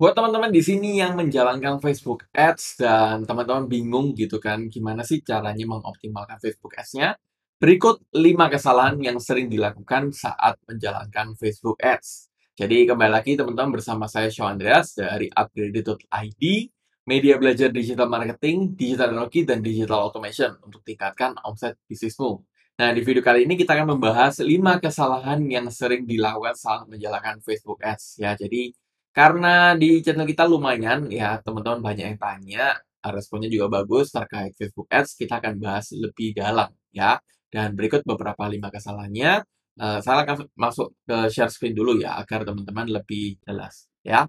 Buat teman-teman di sini yang menjalankan Facebook Ads dan teman-teman bingung gitu kan gimana sih caranya mengoptimalkan Facebook Ads-nya, berikut 5 kesalahan yang sering dilakukan saat menjalankan Facebook Ads. Jadi kembali lagi teman-teman bersama saya Sean Andreas dari upgraded.id, media belajar digital marketing, digital teknologi, dan digital automation untuk tingkatkan omset bisnismu. Nah, di video kali ini kita akan membahas 5 kesalahan yang sering dilakukan saat menjalankan Facebook Ads. Ya, jadi karena di channel kita lumayan ya teman-teman banyak yang tanya, eh, responnya juga bagus terkait Facebook Ads, kita akan bahas lebih dalam ya. Dan berikut beberapa lima kesalahannya. Uh, saya akan masuk ke share screen dulu ya agar teman-teman lebih jelas ya.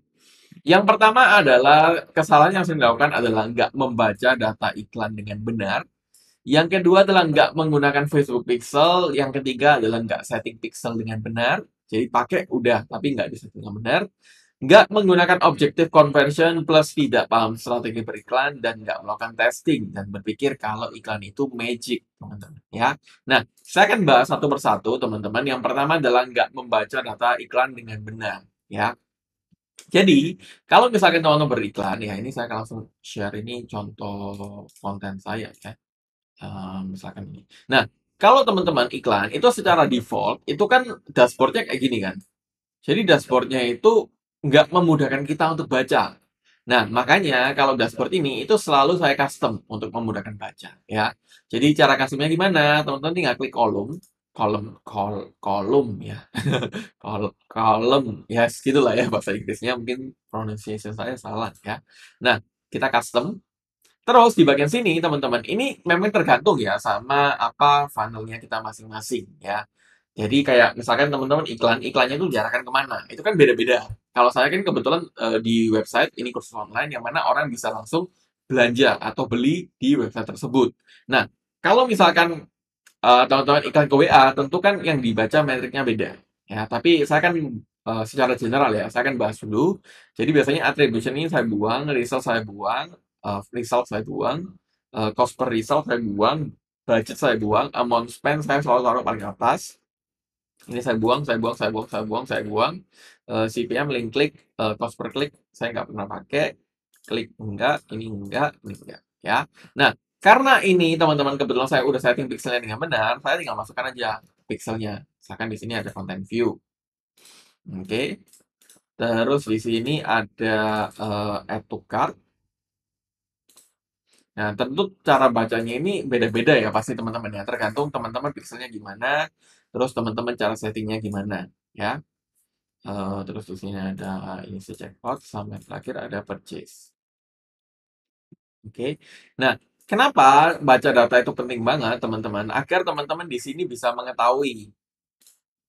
Yang pertama adalah kesalahan yang saya lakukan adalah nggak membaca data iklan dengan benar. Yang kedua adalah nggak menggunakan Facebook Pixel. Yang ketiga adalah nggak setting pixel dengan benar. Jadi pakai udah, tapi nggak bisa dengan benar nggak menggunakan objektif conversion plus tidak paham strategi beriklan dan nggak melakukan testing dan berpikir kalau iklan itu magic teman-teman ya nah saya akan bahas satu persatu teman-teman yang pertama adalah nggak membaca data iklan dengan benar ya jadi kalau misalkan teman-teman beriklan ya ini saya akan langsung share ini contoh konten saya ya um, misalkan ini nah kalau teman-teman iklan itu secara default itu kan dashboardnya kayak gini kan jadi dashboardnya itu nggak memudahkan kita untuk baca. Nah, makanya kalau dashboard ini itu selalu saya custom untuk memudahkan baca ya. Jadi cara customnya gimana? Teman-teman tinggal klik kolom, kolom kol, kolom ya. kol, kolom ya, yes, gitulah ya bahasa Inggrisnya mungkin pronunciation saya salah ya. Nah, kita custom Terus di bagian sini teman-teman, ini memang tergantung ya sama apa funnelnya kita masing-masing ya. Jadi kayak misalkan teman-teman iklan-iklannya itu diarahkan kemana, itu kan beda-beda. Kalau saya kan kebetulan uh, di website ini kursus online yang mana orang bisa langsung belanja atau beli di website tersebut. Nah, kalau misalkan eh, teman-teman iklan ke WA, tentu kan yang dibaca metriknya beda. Ya, tapi saya kan uh, secara general ya, saya akan bahas dulu. Jadi biasanya attribution ini saya buang, result saya buang, uh, result saya buang, uh, cost per result saya buang, budget saya buang, amount spend saya selalu taruh paling atas ini saya buang, saya buang, saya buang, saya buang, saya buang. Uh, eh, CPM link klik, uh, cost per klik saya nggak pernah pakai. Klik enggak, ini enggak, ini enggak. Ya. Nah, karena ini teman-teman kebetulan saya udah setting pixelnya dengan benar, saya tinggal masukkan aja pixelnya. Misalkan di sini ada content view. Oke. Okay. Terus di sini ada uh, add to cart. Nah, tentu cara bacanya ini beda-beda ya pasti teman-teman ya. Tergantung teman-teman pixelnya gimana, terus teman-teman cara settingnya gimana ya uh, terus di sini ada initial checkout sampai terakhir ada purchase oke okay. nah kenapa baca data itu penting banget teman-teman agar teman-teman di sini bisa mengetahui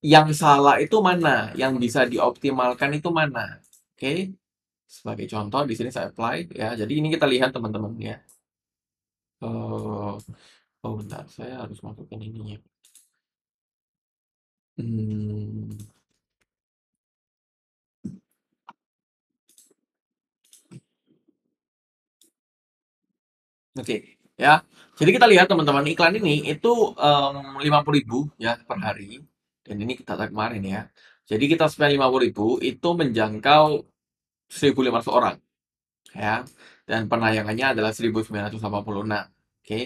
yang salah itu mana yang bisa dioptimalkan itu mana oke okay. sebagai contoh di sini saya apply ya jadi ini kita lihat teman-teman ya oh, oh bentar saya harus masukin ininya Hmm. Oke, ya. Jadi kita lihat teman-teman, iklan ini itu, mmm, lima Rp50.000 ya per hari, dan ini kita lihat kemarin ya. Jadi kita spend rp ribu itu menjangkau 1.500 orang, ya, dan penayangannya adalah 1.986, oke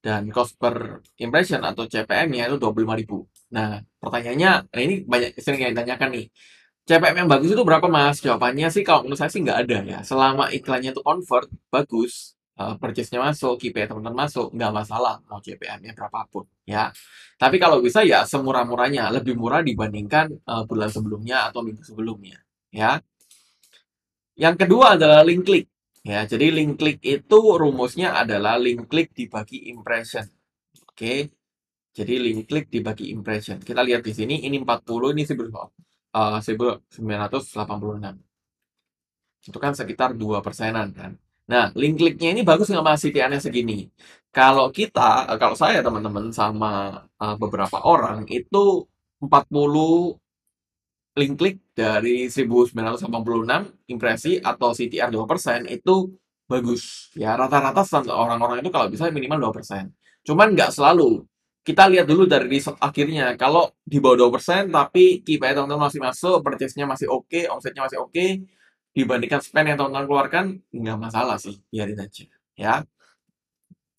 dan cost per impression atau CPM-nya itu 25.000. Nah, pertanyaannya, nah ini banyak sering yang ditanyakan nih. CPM yang bagus itu berapa mas? Jawabannya sih kalau menurut saya sih nggak ada ya. Selama iklannya itu convert, bagus, uh, purchase-nya masuk, KPI teman-teman masuk, nggak masalah mau CPM-nya berapapun ya. Tapi kalau bisa ya semurah-murahnya, lebih murah dibandingkan uh, bulan sebelumnya atau minggu sebelumnya ya. Yang kedua adalah link click. Ya, jadi link klik itu rumusnya adalah link klik dibagi impression. Oke. Jadi link klik dibagi impression. Kita lihat di sini ini 40, ini 1000, uh, 1986. Itu kan sekitar 2 persenan kan. Nah, link kliknya ini bagus nggak mas CTN-nya segini? Kalau kita, kalau saya teman-teman sama uh, beberapa orang itu 40 link klik dari 1986 impresi atau CTR 2% itu bagus. Ya, rata-rata standar orang-orang itu kalau bisa minimal 2%. Cuman nggak selalu. Kita lihat dulu dari riset akhirnya. Kalau di bawah 2%, tapi KPI teman-teman masih masuk, purchase-nya masih oke, okay, omsetnya masih oke, okay, dibandingkan spend yang teman-teman keluarkan, nggak masalah sih. Biarin aja. Ya.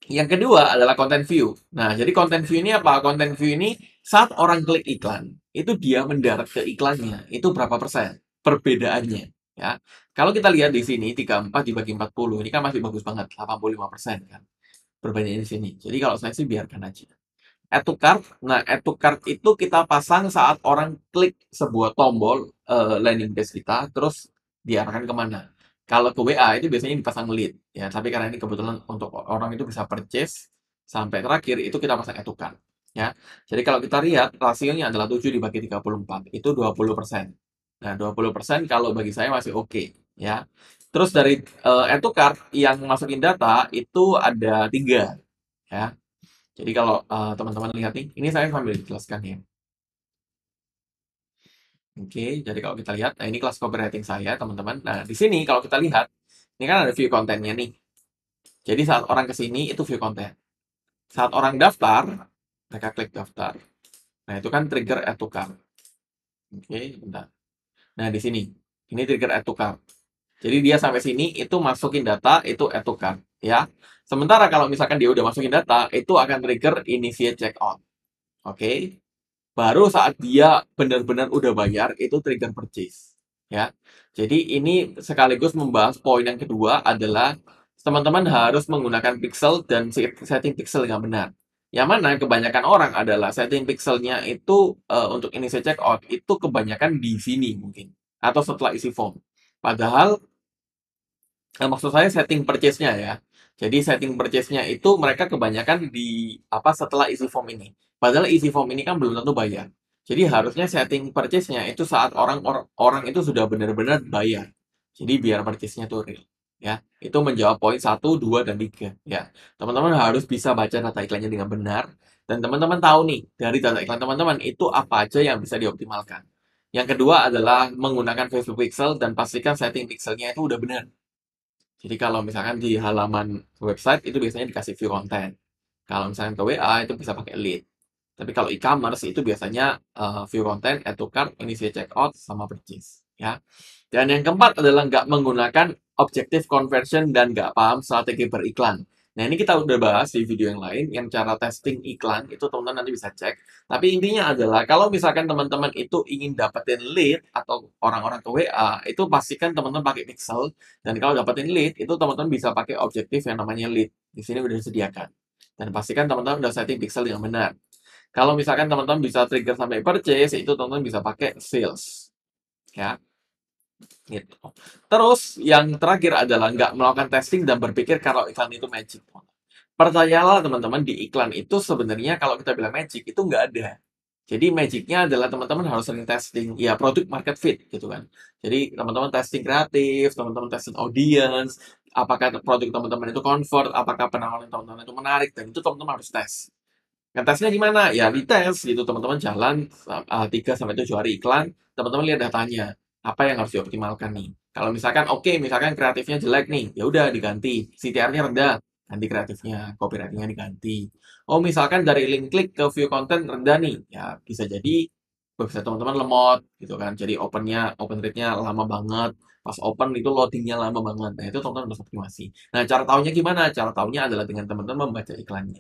Yang kedua adalah content view. Nah, jadi content view ini apa? Content view ini saat orang klik iklan, itu dia mendarat ke iklannya. Itu berapa persen? Perbedaannya. Ya. Kalau kita lihat di sini, 34 dibagi 40, ini kan masih bagus banget, 85 persen kan. Perbandingan di sini. Jadi kalau saya sih biarkan aja. Add to cart. Nah, add to cart itu kita pasang saat orang klik sebuah tombol uh, landing page kita, terus diarahkan kemana. Kalau ke WA itu biasanya dipasang lead ya, tapi karena ini kebetulan untuk orang itu bisa purchase sampai terakhir itu kita pasang etukan ya. Jadi kalau kita lihat rasionya adalah 7 dibagi 34 itu 20%. Nah, 20% kalau bagi saya masih oke okay, ya. Terus dari uh, yang masukin data itu ada tiga ya. Jadi kalau eh, teman-teman uh, lihat nih, ini saya sambil jelaskan ya. Oke, jadi kalau kita lihat, nah ini kelas copywriting saya, teman-teman. Nah, di sini kalau kita lihat, ini kan ada view kontennya nih. Jadi saat orang ke sini, itu view konten. Saat orang daftar, mereka klik daftar. Nah, itu kan trigger add to cart. Oke, bentar. Nah, di sini. Ini trigger add to cart. Jadi dia sampai sini, itu masukin data, itu add to cart. Ya. Sementara kalau misalkan dia udah masukin data, itu akan trigger initiate checkout. Oke. Baru saat dia benar-benar udah bayar itu trigger purchase ya. Jadi ini sekaligus membahas poin yang kedua adalah teman-teman harus menggunakan pixel dan setting pixel yang benar. Yang mana kebanyakan orang adalah setting pixelnya itu uh, untuk check out itu kebanyakan di sini mungkin atau setelah isi form. Padahal eh, maksud saya setting purchase-nya ya. Jadi setting purchase-nya itu mereka kebanyakan di apa setelah isi form ini. Padahal isi form ini kan belum tentu bayar. Jadi harusnya setting purchase-nya itu saat orang orang itu sudah benar-benar bayar. Jadi biar purchase-nya itu real. Ya, itu menjawab poin 1, 2, dan 3. Ya, teman-teman harus bisa baca data iklannya dengan benar. Dan teman-teman tahu nih, dari data iklan teman-teman itu apa aja yang bisa dioptimalkan. Yang kedua adalah menggunakan Facebook Pixel dan pastikan setting pixelnya itu udah benar. Jadi kalau misalkan di halaman website itu biasanya dikasih view content. Kalau misalnya ke WA itu bisa pakai lead. Tapi kalau e-commerce itu biasanya uh, view content, add to cart, initiate checkout, sama purchase. Ya. Dan yang keempat adalah nggak menggunakan objective conversion dan nggak paham strategi beriklan. Nah ini kita udah bahas di video yang lain, yang cara testing iklan itu teman-teman nanti bisa cek. Tapi intinya adalah kalau misalkan teman-teman itu ingin dapetin lead atau orang-orang ke WA, itu pastikan teman-teman pakai pixel. Dan kalau dapetin lead, itu teman-teman bisa pakai objektif yang namanya lead. Di sini udah disediakan. Dan pastikan teman-teman udah setting pixel yang benar. Kalau misalkan teman-teman bisa trigger sampai purchase, itu teman-teman bisa pakai sales. Ya. Gitu. Terus yang terakhir adalah nggak melakukan testing dan berpikir kalau iklan itu magic. Percayalah teman-teman di iklan itu sebenarnya kalau kita bilang magic itu nggak ada. Jadi magicnya adalah teman-teman harus sering testing ya produk market fit gitu kan. Jadi teman-teman testing kreatif, teman-teman testing audience, apakah produk teman-teman itu convert, apakah penawaran teman-teman itu menarik dan itu teman-teman harus tes. Ngetesnya gimana? Ya dites gitu, teman-teman jalan uh, eh, 3 sampai 7 hari iklan, teman-teman lihat datanya, apa yang harus dioptimalkan nih. Kalau misalkan oke, misalkan kreatifnya jelek nih, ya udah diganti, CTR-nya rendah, ganti kreatifnya, copywriting-nya diganti. Oh misalkan dari link klik ke view content rendah nih, ya bisa jadi website teman-teman lemot gitu kan. Jadi open-nya open rate-nya lama banget, pas open itu loading-nya lama banget. Nah itu teman-teman harus optimasi. Nah cara taunya gimana? Cara taunya adalah dengan teman-teman membaca iklannya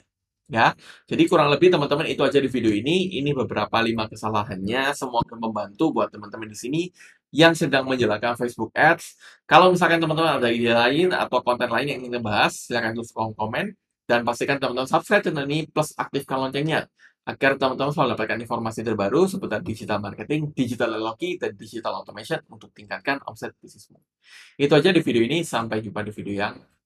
ya. Jadi kurang lebih teman-teman itu aja di video ini. Ini beberapa lima kesalahannya. Semoga membantu buat teman-teman di sini yang sedang menjalankan Facebook Ads. Kalau misalkan teman-teman ada ide lain atau konten lain yang ingin dibahas, silahkan tulis kolom komen. Dan pastikan teman-teman subscribe channel ini plus aktifkan loncengnya agar teman-teman selalu dapatkan informasi terbaru seputar digital marketing, digital loyalty, dan digital automation untuk tingkatkan omset bisnismu. Itu aja di video ini, sampai jumpa di video yang